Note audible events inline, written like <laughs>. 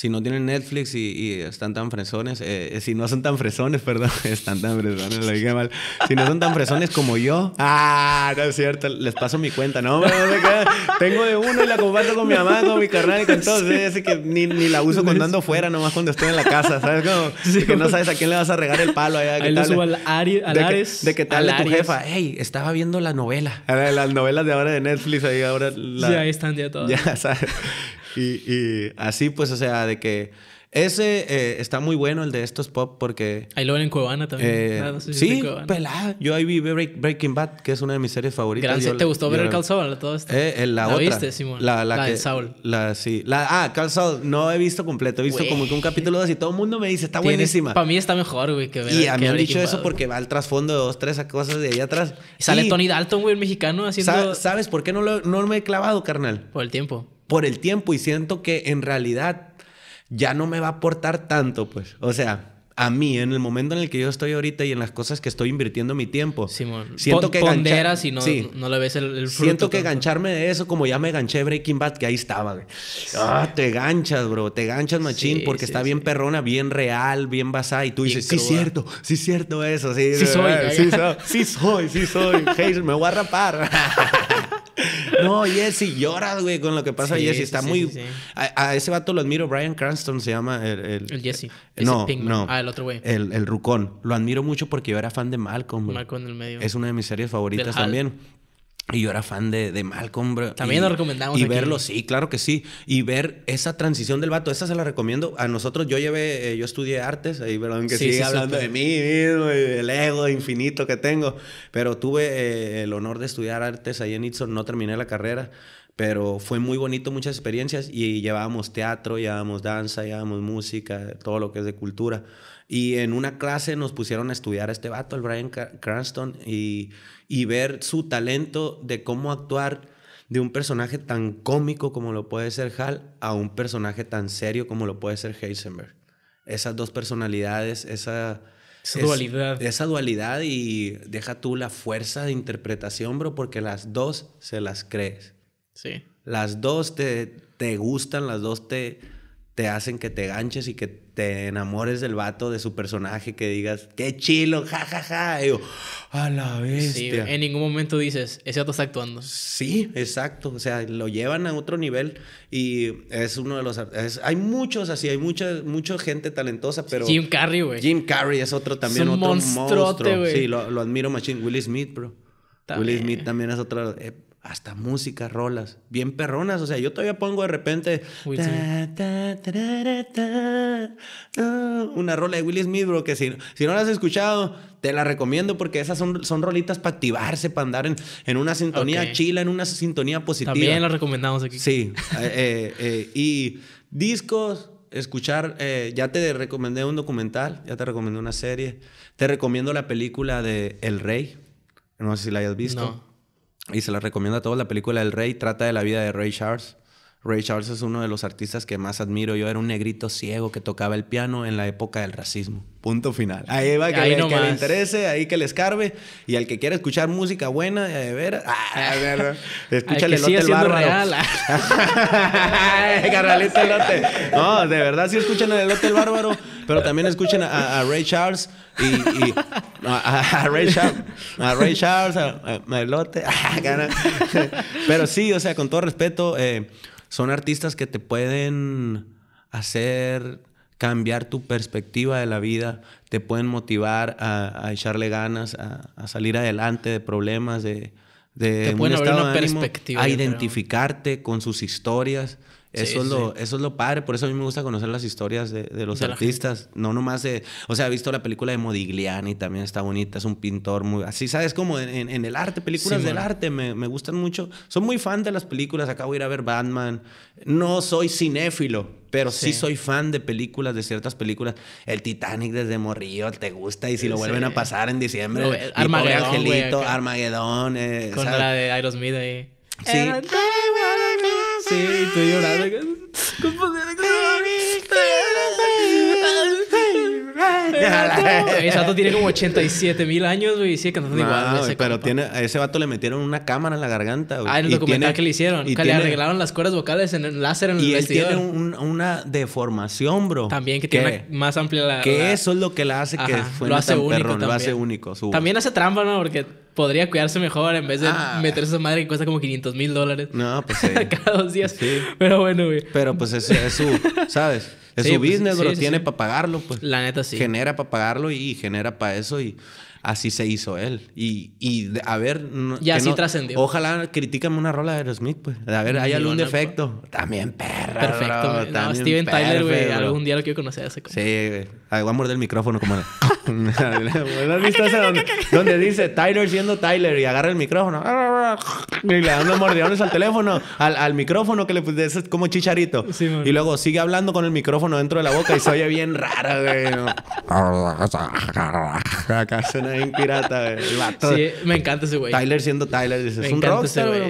si no tienen Netflix y, están tan fresones, eh, eh, si no son tan fresones, <laughs> perdón, están tan fresones, lo dije mal. Si no son tan fresones como yo, ah, no es cierto, les paso mi cuenta, no, tengo de uno y la comparto con mi mamá, con mi carnal y con todos, eh, Así que ni, ni, la uso cuando ando fuera, nomás cuando estoy en la casa, ¿sabes? Como, que no sabes a quién le vas a regar el palo allá. Ahí eh, al, de Ares. Que, de que tal de tu jefa, hey, estaba viendo la novela. las novelas de ahora de Netflix, ahí ahora. Sí, ahí están ya todas. <laughs> Ya, ¿sabes? y, así, pues, o sea, de que ese eh, está muy bueno, el de estos pop, porque. Ahí lo ven en Cuevana también. Eh, ah, sí, pelada. Yo ahí vi Breaking Bad, que es una de mis series favoritas. gracias ¿Te gustó ver el calzado Saul? Todo esto? Eh, la, otra. viste, Simón? La, de Saul. La, sí. ah, calzado no he visto completo. He visto como que un capítulo dos y todo el mundo me dice, está buenísima. Para mí está mejor, güey, que ver. Y a mí han dicho eso porque va al trasfondo de dos, tres cosas de ahí atrás. Y sale Tony Dalton, güey, el mexicano, haciendo. ¿Sabes por qué no, no me he clavado, carnal? Por el tiempo por el tiempo y siento que en realidad ya no me va a aportar tanto, pues. O sea, a mí, en el momento en el que yo estoy ahorita y en las cosas que estoy invirtiendo mi tiempo. Siento que ponderas y no, no le ves el, fruto Siento que gancharme de eso, como ya me ganché Breaking Bad, que ahí estaba, ah, te ganchas, bro. Te ganchas, machín, porque está bien perrona, bien real, bien basada. Y tú dices, sí, cierto, sí, cierto eso. Sí, soy, sí, soy. Sí, soy, sí, me voy a rapar. <laughs> No, Jesse, llora, güey, con lo que pasa Jesse. Está muy. a, ese vato lo admiro. Brian Cranston se llama. El, el... Jesse. No, no. Ah, el otro güey. El, el Rucón. Lo admiro mucho porque yo era fan de Malcolm, güey. Malcolm en el medio. Es una de mis series favoritas también. Y yo era fan de, de Malcolm, También lo recomendamos. Y verlo, sí, claro que sí. Y ver esa transición del vato, esa se la recomiendo. A nosotros, yo llevé, eh, yo estudié artes, ahí, perdón que sí, hablando de mí mismo y del ego infinito que tengo. Pero tuve eh, el honor de estudiar artes ahí en Itson, no terminé la carrera. Pero fue muy bonito, muchas experiencias y llevábamos teatro, llevábamos danza, llevábamos música, todo lo que es de cultura. Y en una clase nos pusieron a estudiar a este vato, el Brian Cranston, y, ver su talento de cómo actuar de un personaje tan cómico como lo puede ser Hal a un personaje tan serio como lo puede ser Heisenberg. Esas dos personalidades, esa... Esa dualidad. Esa dualidad y deja tú la fuerza de interpretación, bro, porque las dos se las crees. Las dos te, te gustan, las dos te, te hacen que te ganches y que te enamores del vato, de su personaje, que digas, qué chilo, jajaja. Ja, ja. a la vez. en ningún momento dices, ese vato está actuando. Sí, exacto. O sea, lo llevan a otro nivel y es uno de los. hay muchos así, hay mucha, mucha gente talentosa, pero. Jim Carrey, güey. Jim Carrey es otro también, un otro monstruo. Sí, lo, admiro, Machine. Will Smith, bro. También. Smith también es otro. Eh, hasta música, rolas, bien perronas. O sea, yo todavía pongo de repente una rola de Will Smith, bro, que si, si no la has escuchado, te la recomiendo porque esas son, son rolitas para activarse, para andar en, una sintonía chila, en una sintonía positiva. También la recomendamos aquí. Sí. Eh, eh, eh, y discos, escuchar, ya te recomendé un documental, ya te recomendé una serie. Te recomiendo la película de El Rey. No sé si la hayas visto y se la recomiendo a todos, la película El Rey trata de la vida de Ray Charles. Ray Charles es uno de los artistas que más admiro. Yo era un negrito ciego que tocaba el piano en la época del racismo. Punto final. Ahí va, que, le, que le, interese, ahí que le escarbe. Y al que quiera escuchar música buena, eh, de ver... Ah, <laughs> escúchale el lote bárbaro. <laughs> lote. No, de verdad, sí escuchen el lote bárbaro. Pero también escuchen a, Ray Charles y, a, Ray Charles, a Ray Charles, a, <laughs> ah, pero sí, o sea, con todo respeto, eh, son artistas que te pueden hacer cambiar tu perspectiva de la vida, te pueden motivar a, echarle ganas, a, a, salir adelante de problemas, de, de un estado a identificarte con sus historias. Eso, es lo, eso es lo padre, por eso a mí me gusta conocer las historias de, los artistas, no nomás de, o sea, he visto la película de Modigliani, también está bonita, es un pintor muy, así, ¿sabes? Como en, el arte, películas del arte, me, me, gustan mucho, soy muy fan de las películas, acabo de ir a ver Batman, no soy cinéfilo, pero sí. soy fan de películas, de ciertas películas. El Titanic desde Morrillo, te gusta. Y si lo vuelven a pasar en diciembre, no, Angelito, Armagedón. Eh, Con la de Aerosmith ahí. Sí. Sí, estoy llorando. <laughs> Ese vato tiene como 87 mil años, güey, y cantando no, igual. pero tiene, a ese vato le metieron una cámara en la garganta, güey. Ah, en el documental que le hicieron. Y le arreglaron las cuerdas vocales en el láser en el y Y él tiene una deformación, bro. También que, tiene más amplia la... Que eso es lo que la hace que lo hace único Su... También hace trampa, ¿no? Porque podría cuidarse mejor en vez de ah. meterse a esa madre que cuesta como 500 mil dólares. No, pues <laughs> sí. Cada dos días. Sí. Pero bueno, güey. Pero pues eso es su, ¿sabes? Es su pues, business, lo tiene para pagarlo, pues. La neta sí. Genera para pagarlo y genera para eso y así se hizo él. Y, y a ver. y así trascendió. Ojalá critícame una rola de Aerosmith, pues. A ver, hay algún defecto. También perra. Perfecto, bro, también Steven Tyler, güey. Algún día lo quiero conocer ese como. Sí, güey. Voy a morder el micrófono como. ¿No <laughs> <laughs> has visto ese donde dice Tyler siendo Tyler y agarra el micrófono? y le dan unos mordidones al teléfono, al, micrófono que le es como chicharito. y luego sigue hablando con el micrófono dentro de la boca y se oye bien raro güey. acá suena pirata, güey. Sí, me encanta ese güey. Tyler siendo Tyler, es un güey.